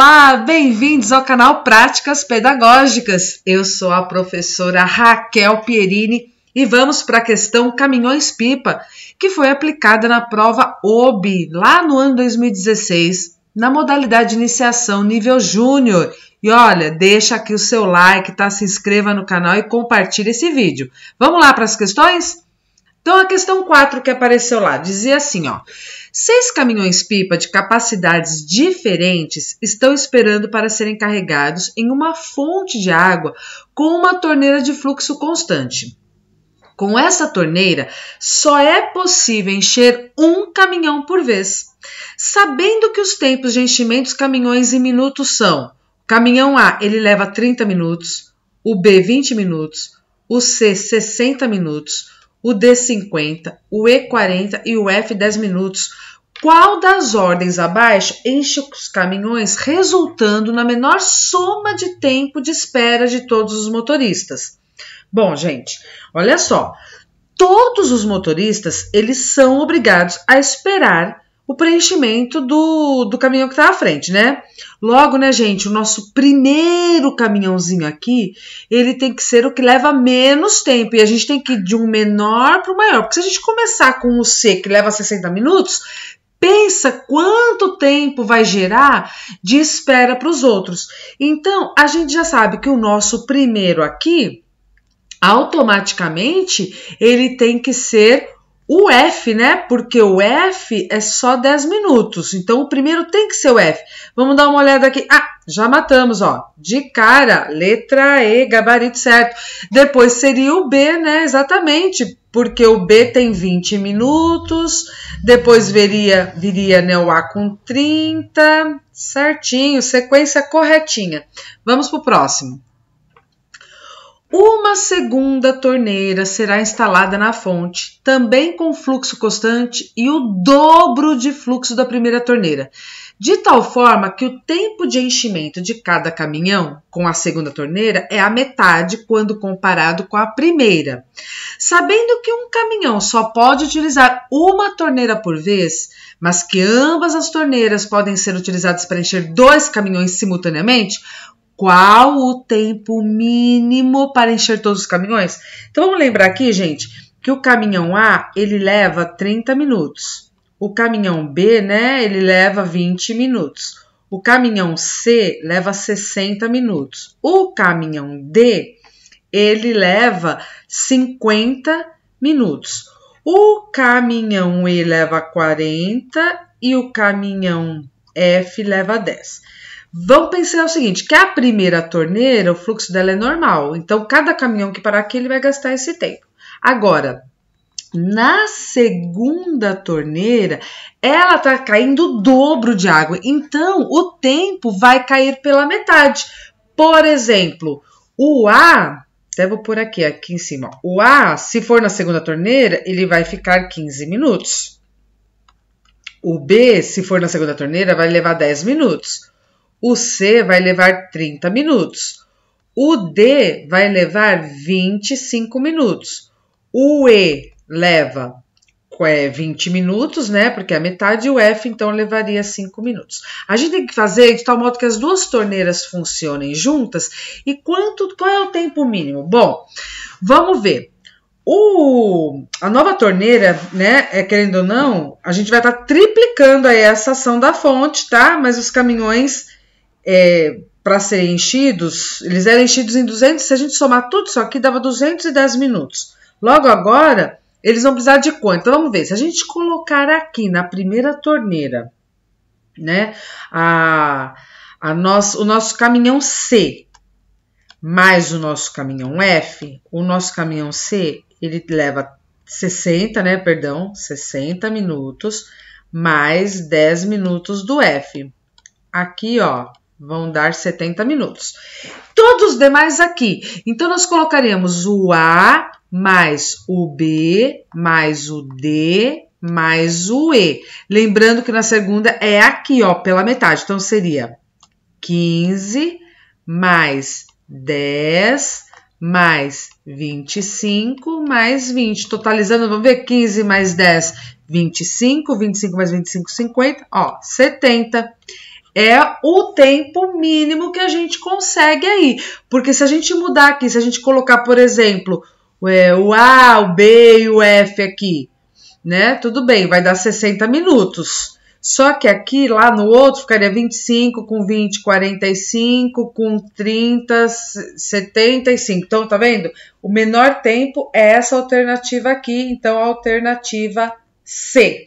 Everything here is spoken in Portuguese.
Olá, bem-vindos ao canal Práticas Pedagógicas. Eu sou a professora Raquel Pierini e vamos para a questão Caminhões-Pipa, que foi aplicada na prova OB lá no ano 2016, na modalidade Iniciação Nível Júnior. E olha, deixa aqui o seu like, tá? Se inscreva no canal e compartilhe esse vídeo. Vamos lá para as questões? Então a questão 4 que apareceu lá dizia assim, ó: Seis caminhões-pipa de capacidades diferentes estão esperando para serem carregados em uma fonte de água com uma torneira de fluxo constante. Com essa torneira, só é possível encher um caminhão por vez. Sabendo que os tempos de enchimento dos caminhões em minutos são: caminhão A ele leva 30 minutos, o B 20 minutos, o C 60 minutos, o D50, o E40 e o F10 minutos. Qual das ordens abaixo enche os caminhões, resultando na menor soma de tempo de espera de todos os motoristas? Bom, gente, olha só. Todos os motoristas, eles são obrigados a esperar o preenchimento do, do caminhão que está à frente, né? Logo, né, gente, o nosso primeiro caminhãozinho aqui, ele tem que ser o que leva menos tempo. E a gente tem que ir de um menor para o maior. Porque se a gente começar com o C, que leva 60 minutos, pensa quanto tempo vai gerar de espera para os outros. Então, a gente já sabe que o nosso primeiro aqui, automaticamente, ele tem que ser o F, né? Porque o F é só 10 minutos. Então o primeiro tem que ser o F. Vamos dar uma olhada aqui. Ah, já matamos, ó. De cara, letra E, gabarito certo. Depois seria o B, né? Exatamente, porque o B tem 20 minutos. Depois viria, viria né, o A com 30. Certinho, sequência corretinha. Vamos pro próximo. Uma segunda torneira será instalada na fonte, também com fluxo constante e o dobro de fluxo da primeira torneira, de tal forma que o tempo de enchimento de cada caminhão com a segunda torneira é a metade quando comparado com a primeira. Sabendo que um caminhão só pode utilizar uma torneira por vez, mas que ambas as torneiras podem ser utilizadas para encher dois caminhões simultaneamente, qual o tempo mínimo para encher todos os caminhões? Então vamos lembrar aqui, gente, que o caminhão A ele leva 30 minutos. O caminhão B, né, ele leva 20 minutos. O caminhão C leva 60 minutos. O caminhão D, ele leva 50 minutos. O caminhão E leva 40 e o caminhão F leva 10. Vamos pensar o seguinte, que a primeira torneira, o fluxo dela é normal. Então, cada caminhão que parar aqui, ele vai gastar esse tempo. Agora, na segunda torneira, ela está caindo o dobro de água. Então, o tempo vai cair pela metade. Por exemplo, o A, até vou por aqui, aqui em cima. O A, se for na segunda torneira, ele vai ficar 15 minutos. O B, se for na segunda torneira, vai levar 10 minutos. O C vai levar 30 minutos. O D vai levar 25 minutos. O E leva é, 20 minutos, né? Porque é a metade, e o F então levaria 5 minutos. A gente tem que fazer de tal modo que as duas torneiras funcionem juntas. E quanto qual é o tempo mínimo? Bom, vamos ver. O, a nova torneira, né? É, querendo ou não, a gente vai estar tá triplicando aí essa ação da fonte, tá? Mas os caminhões é, para serem enchidos, eles eram enchidos em 200, se a gente somar tudo isso aqui, dava 210 minutos. Logo agora, eles vão precisar de quanto? Então, vamos ver, se a gente colocar aqui na primeira torneira, né, a, a nosso, o nosso caminhão C mais o nosso caminhão F, o nosso caminhão C, ele leva 60, né, perdão, 60 minutos, mais 10 minutos do F. Aqui, ó, vão dar 70 minutos. Todos os demais aqui. Então, nós colocaremos o A mais o B mais o D mais o E. Lembrando que na segunda é aqui, ó, pela metade. Então, seria 15 mais 10 mais 25 mais 20. Totalizando, vamos ver, 15 mais 10, 25. 25 mais 25, 50. Ó, 70. 70 é o tempo mínimo que a gente consegue aí. Porque se a gente mudar aqui, se a gente colocar, por exemplo, é, o A, o B e o F aqui, né? Tudo bem, vai dar 60 minutos. Só que aqui, lá no outro, ficaria 25 com 20, 45 com 30, 75. Então, tá vendo? O menor tempo é essa alternativa aqui, então a alternativa C.